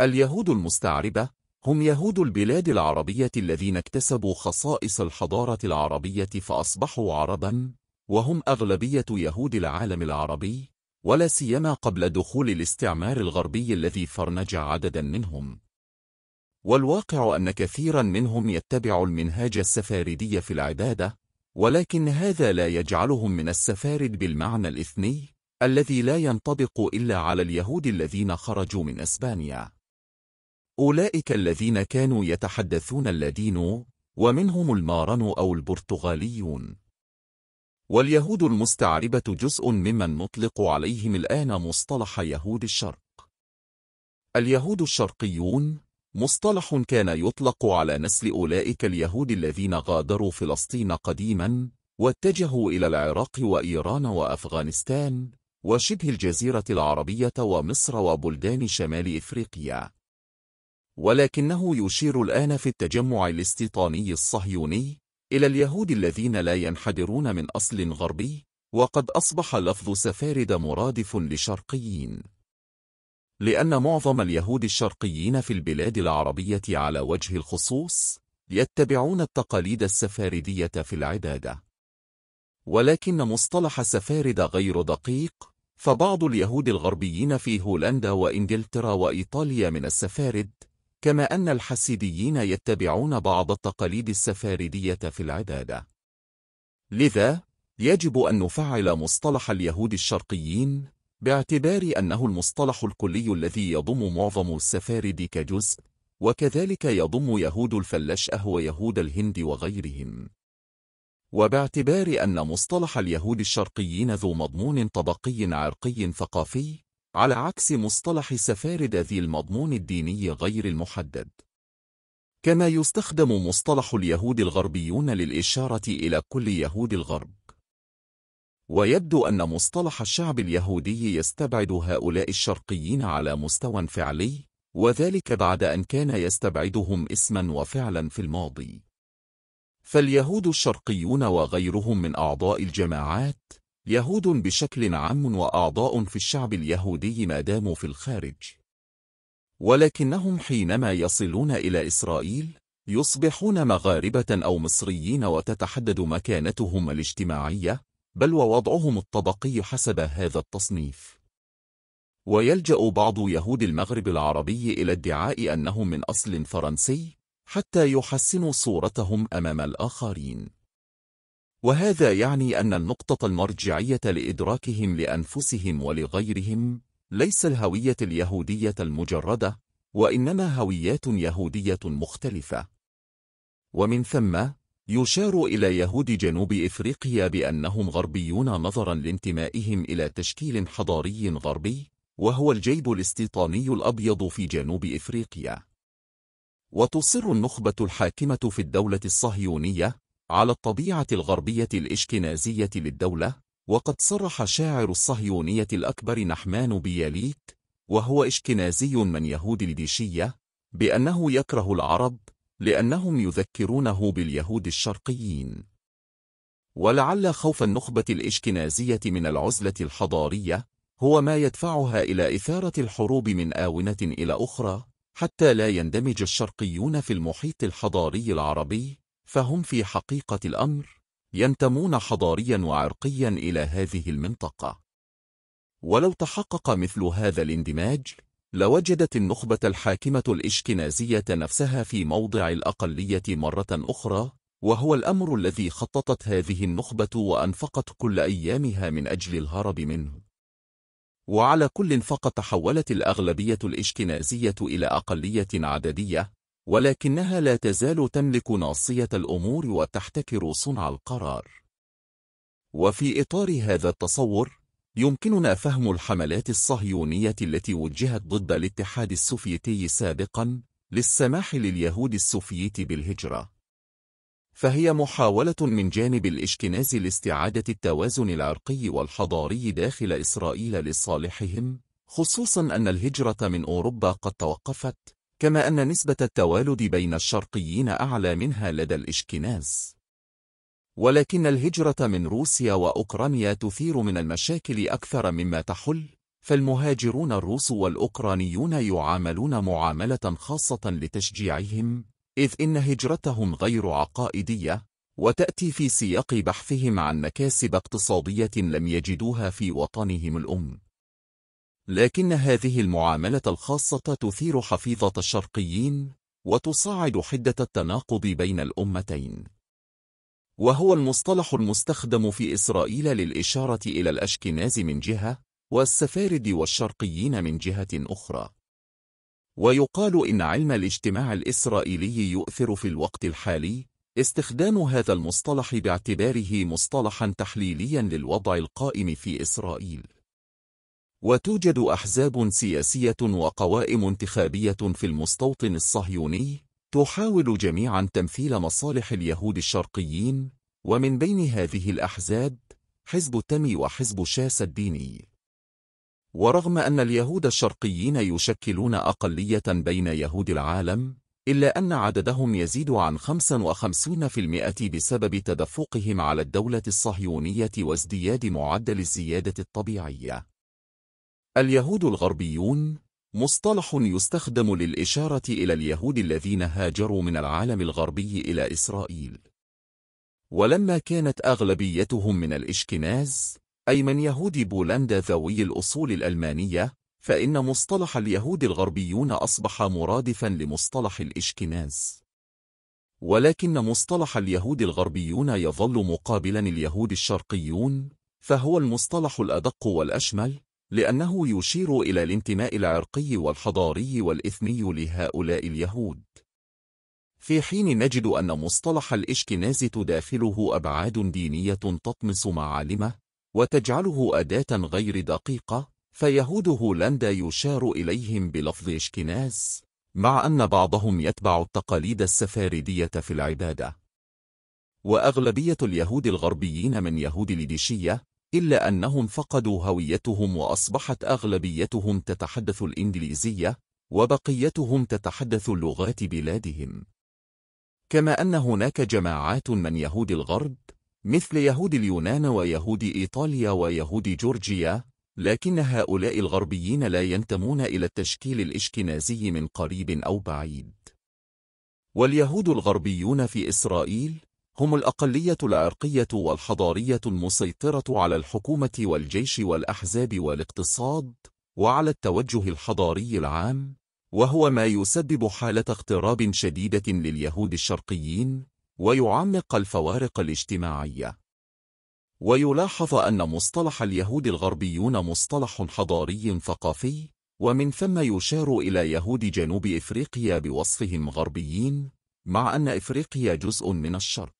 اليهود المستعربة هم يهود البلاد العربية الذين اكتسبوا خصائص الحضارة العربية فأصبحوا عربا وهم أغلبية يهود العالم العربي ولا سيما قبل دخول الاستعمار الغربي الذي فرنج عددا منهم والواقع أن كثيرا منهم يتبع المنهاج السفاردي في العبادة ولكن هذا لا يجعلهم من السفارد بالمعنى الإثني الذي لا ينطبق إلا على اليهود الذين خرجوا من أسبانيا أولئك الذين كانوا يتحدثون اللدين ومنهم المارن أو البرتغاليون واليهود المستعربة جزء ممن نطلق عليهم الآن مصطلح يهود الشرق اليهود الشرقيون مصطلح كان يطلق على نسل أولئك اليهود الذين غادروا فلسطين قديما واتجهوا إلى العراق وإيران وأفغانستان وشبه الجزيرة العربية ومصر وبلدان شمال إفريقيا ولكنه يشير الآن في التجمع الاستيطاني الصهيوني إلى اليهود الذين لا ينحدرون من أصل غربي وقد أصبح لفظ سفارد مرادف لشرقيين لأن معظم اليهود الشرقيين في البلاد العربية على وجه الخصوص يتبعون التقاليد السفاردية في العبادة ولكن مصطلح سفارد غير دقيق فبعض اليهود الغربيين في هولندا وإنجلترا وإيطاليا من السفارد كما أن الحسيديين يتبعون بعض التقاليد السفاردية في العبادة. لذا، يجب أن نفعل مصطلح اليهود الشرقيين باعتبار أنه المصطلح الكلي الذي يضم معظم السفارد كجزء، وكذلك يضم يهود الفلشأه ويهود الهند وغيرهم. وباعتبار أن مصطلح اليهود الشرقيين ذو مضمون طبقي عرقي ثقافي، على عكس مصطلح سفارد ذي المضمون الديني غير المحدد كما يستخدم مصطلح اليهود الغربيون للإشارة إلى كل يهود الغرب ويبدو أن مصطلح الشعب اليهودي يستبعد هؤلاء الشرقيين على مستوى فعلي وذلك بعد أن كان يستبعدهم اسما وفعلا في الماضي فاليهود الشرقيون وغيرهم من أعضاء الجماعات يهود بشكل عام وأعضاء في الشعب اليهودي ما داموا في الخارج ولكنهم حينما يصلون إلى إسرائيل يصبحون مغاربة أو مصريين وتتحدد مكانتهم الاجتماعية بل ووضعهم الطبقي حسب هذا التصنيف ويلجأ بعض يهود المغرب العربي إلى ادعاء أنهم من أصل فرنسي حتى يحسنوا صورتهم أمام الآخرين وهذا يعني أن النقطة المرجعية لإدراكهم لأنفسهم ولغيرهم ليس الهوية اليهودية المجردة وإنما هويات يهودية مختلفة ومن ثم يشار إلى يهود جنوب إفريقيا بأنهم غربيون نظرا لانتمائهم إلى تشكيل حضاري غربي وهو الجيب الاستيطاني الأبيض في جنوب إفريقيا وتصر النخبة الحاكمة في الدولة الصهيونية على الطبيعة الغربية الإشكنازية للدولة وقد صرح شاعر الصهيونية الأكبر نحمان بياليك وهو إشكنازي من يهود الديشية بأنه يكره العرب لأنهم يذكرونه باليهود الشرقيين ولعل خوف النخبة الإشكنازية من العزلة الحضارية هو ما يدفعها إلى إثارة الحروب من آونة إلى أخرى حتى لا يندمج الشرقيون في المحيط الحضاري العربي فهم في حقيقة الأمر ينتمون حضاريا وعرقيا إلى هذه المنطقة ولو تحقق مثل هذا الاندماج لوجدت النخبة الحاكمة الإشكنازية نفسها في موضع الأقلية مرة أخرى وهو الأمر الذي خططت هذه النخبة وأنفقت كل أيامها من أجل الهرب منه وعلى كل فقد تحولت الأغلبية الإشكنازية إلى أقلية عددية ولكنها لا تزال تملك ناصية الأمور وتحتكر صنع القرار وفي إطار هذا التصور يمكننا فهم الحملات الصهيونية التي وجهت ضد الاتحاد السوفيتي سابقا للسماح لليهود السوفيت بالهجرة فهي محاولة من جانب الإشكناز لاستعادة التوازن العرقي والحضاري داخل إسرائيل لصالحهم خصوصا أن الهجرة من أوروبا قد توقفت كما أن نسبة التوالد بين الشرقيين أعلى منها لدى الإشكناز ولكن الهجرة من روسيا وأوكرانيا تثير من المشاكل أكثر مما تحل فالمهاجرون الروس والأوكرانيون يعاملون معاملة خاصة لتشجيعهم إذ إن هجرتهم غير عقائدية وتأتي في سياق بحثهم عن مكاسب اقتصادية لم يجدوها في وطنهم الأم لكن هذه المعاملة الخاصة تثير حفيظة الشرقيين وتصاعد حدة التناقض بين الأمتين وهو المصطلح المستخدم في إسرائيل للإشارة إلى الأشكناز من جهة والسفارد والشرقيين من جهة أخرى ويقال إن علم الاجتماع الإسرائيلي يؤثر في الوقت الحالي استخدام هذا المصطلح باعتباره مصطلحا تحليليا للوضع القائم في إسرائيل وتوجد أحزاب سياسية وقوائم انتخابية في المستوطن الصهيوني تحاول جميعا تمثيل مصالح اليهود الشرقيين ومن بين هذه الأحزاب حزب التمي وحزب شاس الديني ورغم أن اليهود الشرقيين يشكلون أقلية بين يهود العالم إلا أن عددهم يزيد عن 55% بسبب تدفقهم على الدولة الصهيونية وازدياد معدل الزيادة الطبيعية اليهود الغربيون مصطلح يستخدم للإشارة إلى اليهود الذين هاجروا من العالم الغربي إلى إسرائيل ولما كانت أغلبيتهم من الإشكناز أي من يهود بولندا ذوي الأصول الألمانية فإن مصطلح اليهود الغربيون أصبح مرادفا لمصطلح الإشكناز ولكن مصطلح اليهود الغربيون يظل مقابلا اليهود الشرقيون فهو المصطلح الأدق والأشمل لأنه يشير إلى الانتماء العرقي والحضاري والإثني لهؤلاء اليهود في حين نجد أن مصطلح الإشكناز تداخله أبعاد دينية تطمس معالمه وتجعله أداة غير دقيقة فيهود هولندا يشار إليهم بلفظ إشكناز مع أن بعضهم يتبع التقاليد السفاردية في العبادة وأغلبية اليهود الغربيين من يهود لديشية إلا أنهم فقدوا هويتهم وأصبحت أغلبيتهم تتحدث الإنجليزية وبقيتهم تتحدث اللغات بلادهم كما أن هناك جماعات من يهود الغرب مثل يهود اليونان ويهود إيطاليا ويهود جورجيا لكن هؤلاء الغربيين لا ينتمون إلى التشكيل الإشكنازي من قريب أو بعيد واليهود الغربيون في إسرائيل هم الأقلية العرقية والحضارية المسيطرة على الحكومة والجيش والأحزاب والاقتصاد وعلى التوجه الحضاري العام وهو ما يسبب حالة اغتراب شديدة لليهود الشرقيين ويعمق الفوارق الاجتماعية ويلاحظ أن مصطلح اليهود الغربيون مصطلح حضاري ثقافي ومن ثم يشار إلى يهود جنوب إفريقيا بوصفهم غربيين مع أن إفريقيا جزء من الشرق